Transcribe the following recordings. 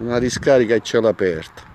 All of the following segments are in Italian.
una discarica a cielo aperto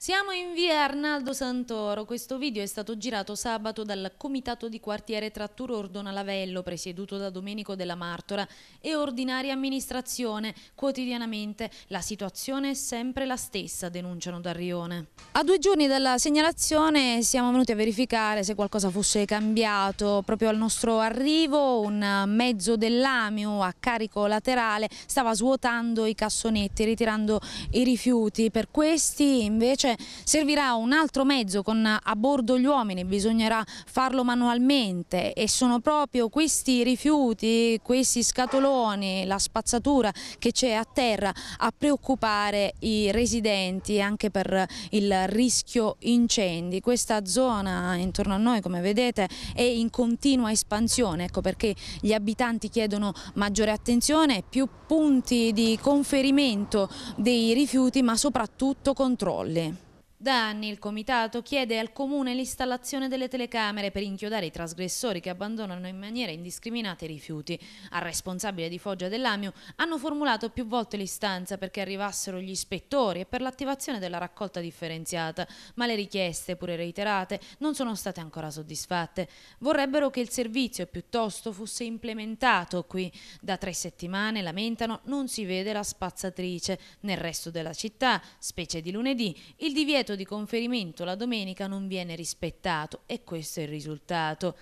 siamo in via Arnaldo Santoro, questo video è stato girato sabato dal comitato di quartiere Trattur Ordona Lavello, presieduto da Domenico della Martora e ordinaria amministrazione. Quotidianamente la situazione è sempre la stessa, denunciano da Rione. A due giorni dalla segnalazione siamo venuti a verificare se qualcosa fosse cambiato. Proprio al nostro arrivo un mezzo dell'amio a carico laterale stava svuotando i cassonetti, ritirando i rifiuti. Per questi invece invece servirà un altro mezzo con a bordo gli uomini, bisognerà farlo manualmente e sono proprio questi rifiuti, questi scatoloni, la spazzatura che c'è a terra a preoccupare i residenti anche per il rischio incendi. Questa zona intorno a noi come vedete è in continua espansione, ecco perché gli abitanti chiedono maggiore attenzione, più punti di conferimento dei rifiuti ma soprattutto controlli. Da anni il Comitato chiede al Comune l'installazione delle telecamere per inchiodare i trasgressori che abbandonano in maniera indiscriminata i rifiuti. Al responsabile di Foggia dell'Amio hanno formulato più volte l'istanza perché arrivassero gli ispettori e per l'attivazione della raccolta differenziata, ma le richieste, pure reiterate, non sono state ancora soddisfatte. Vorrebbero che il servizio piuttosto fosse implementato qui. Da tre settimane, lamentano, non si vede la spazzatrice. Nel resto della città, specie di lunedì, il divieto divieto di conferimento la domenica non viene rispettato e questo è il risultato.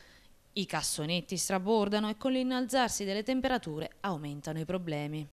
I cassonetti strabordano e con l'innalzarsi delle temperature aumentano i problemi.